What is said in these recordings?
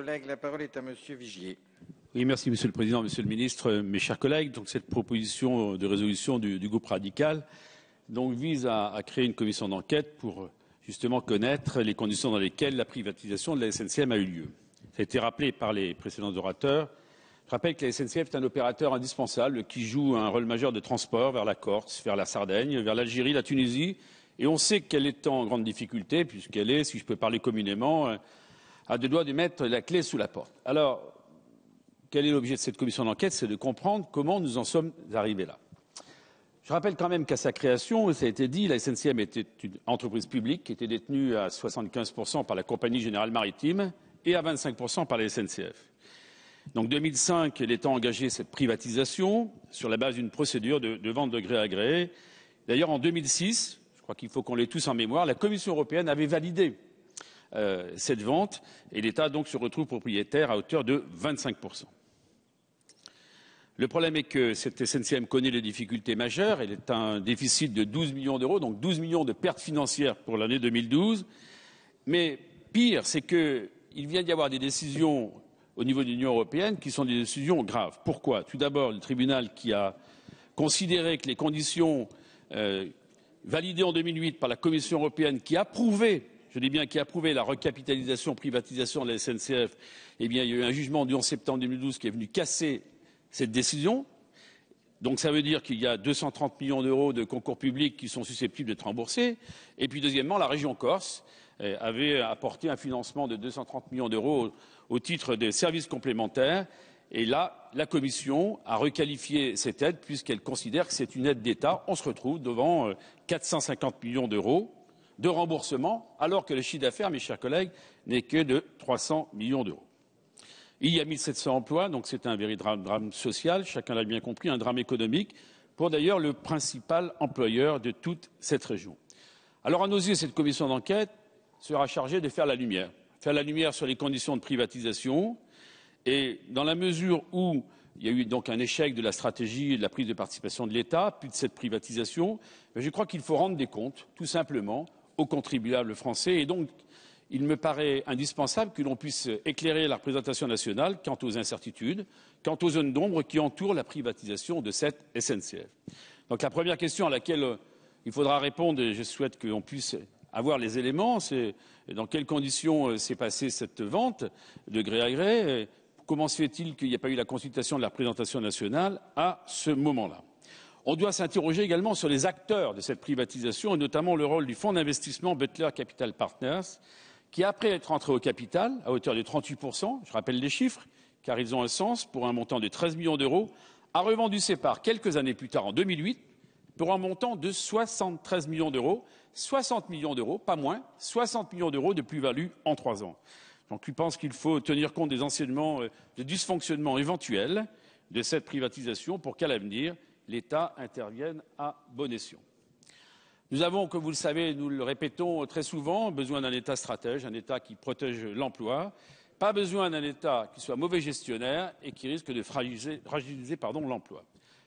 la parole est à Monsieur Vigier. Oui, merci Monsieur le Président, Monsieur le Ministre, mes chers collègues. cette proposition de résolution du, groupe radical vise à, créer une commission d'enquête pour justement connaître les conditions dans lesquelles la privatisation de la SNCM a eu lieu. Ça a été rappelé par les précédents orateurs. Je rappelle que la SNCF est un opérateur indispensable qui joue un rôle majeur de transport vers la Corse, vers la Sardaigne, vers l'Algérie, la Tunisie. Et on sait qu'elle est en grande difficulté puisqu'elle est, si je peux parler communément, euh, à deux doigts de mettre la clé sous la porte. Alors, quel est l'objet de cette commission d'enquête C'est de comprendre comment nous en sommes arrivés là. Je rappelle quand même qu'à sa création, ça a été dit, la SNCM était une entreprise publique qui était détenue à 75% par la Compagnie Générale Maritime et à 25% par la SNCF. Donc 2005, l'État a engagé cette privatisation sur la base d'une procédure de, de, vente de gré à gré. D'ailleurs, en 2006, je crois qu'il faut qu'on l'ait tous en mémoire, la Commission européenne avait validé euh, cette vente et l'État donc se retrouve propriétaire à hauteur de 25 le problème est que cette SNCM connaît des difficultés majeures. Elle est un déficit de 12 millions d'euros, donc 12 millions de pertes financières pour l'année 2012. Mais pire, c'est qu'il vient d'y avoir des décisions au niveau de l'Union européenne qui sont des décisions graves. Pourquoi Tout d'abord, le tribunal qui a considéré que les conditions euh, validées en 2008 par la Commission européenne, qui approuvait je dis bien qui approuvé la recapitalisation privatisation de la SNCF, eh bien il y a eu un jugement du 11 septembre 2012 qui est venu casser cette décision. Donc ça veut dire qu'il y a 230 millions d'euros de concours publics qui sont susceptibles d'être remboursés. Et puis deuxièmement, la région Corse eh, avait apporté un financement de 230 millions d'euros au titre des services complémentaires. Et là, la Commission a requalifié cette aide puisqu'elle considère que c'est une aide d'État. On se retrouve devant 450 euh, millions d'euros de remboursement, alors que le chiffre d'affaires, mes chers collègues, n'est que de 300 millions d'euros. Il y a cents emplois, donc c'est un véritable drame social, chacun l'a bien compris, un drame économique, pour d'ailleurs le principal employeur de toute cette région. Alors, à nos yeux, cette commission d'enquête sera chargée de faire la lumière, faire la lumière sur les conditions de privatisation, et dans la mesure où il y a eu donc un échec de la stratégie et de la prise de participation de l'État, puis de cette privatisation, ben, je crois qu'il faut rendre des comptes, tout simplement, aux contribuables français. Et donc, il me paraît indispensable que l'on puisse éclairer la représentation nationale quant aux incertitudes, quant aux zones d'ombre qui entourent la privatisation de cette SNCF. Donc la première question à laquelle euh, il faudra répondre, et je souhaite qu'on puisse avoir les éléments, c'est dans quelles conditions euh, s'est passée cette vente de gré à gré, comment se fait-il qu'il n'y ait pas eu la consultation de la représentation nationale à ce moment-là. On doit s'interroger également sur les acteurs de cette privatisation et notamment le rôle du fonds d'investissement Butler Capital Partners, qui, après être entré au capital à hauteur de 38%, je rappelle les chiffres, car ils ont un sens, pour un montant de 13 millions d'euros, a revendu ses parts quelques années plus tard, en 2008, pour un montant de 73 millions d'euros, 60 millions d'euros, pas moins, 60 millions d'euros de plus-value en trois ans. Donc, je pense qu'il faut tenir compte des enseignements euh, de dysfonctionnement éventuels de cette privatisation pour qu'à l'avenir, l'État intervienne à bon escient. Nous avons, comme vous le savez, nous le répétons très souvent, besoin d'un État stratège, un État qui protège l'emploi, pas besoin d'un État qui soit mauvais gestionnaire et qui risque de fragiliser, l'emploi.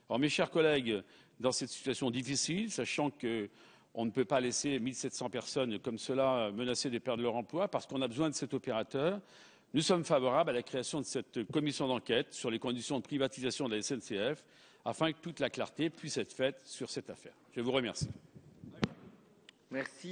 Alors, mes chers collègues, dans cette situation difficile, sachant qu'on ne peut pas laisser 1700 personnes comme cela menacées de perdre leur emploi parce qu'on a besoin de cet opérateur. Nous sommes favorables à la création de cette commission d'enquête sur les conditions de privatisation de la SNCF afin que toute la clarté puisse être faite sur cette affaire. Je vous remercie. Merci.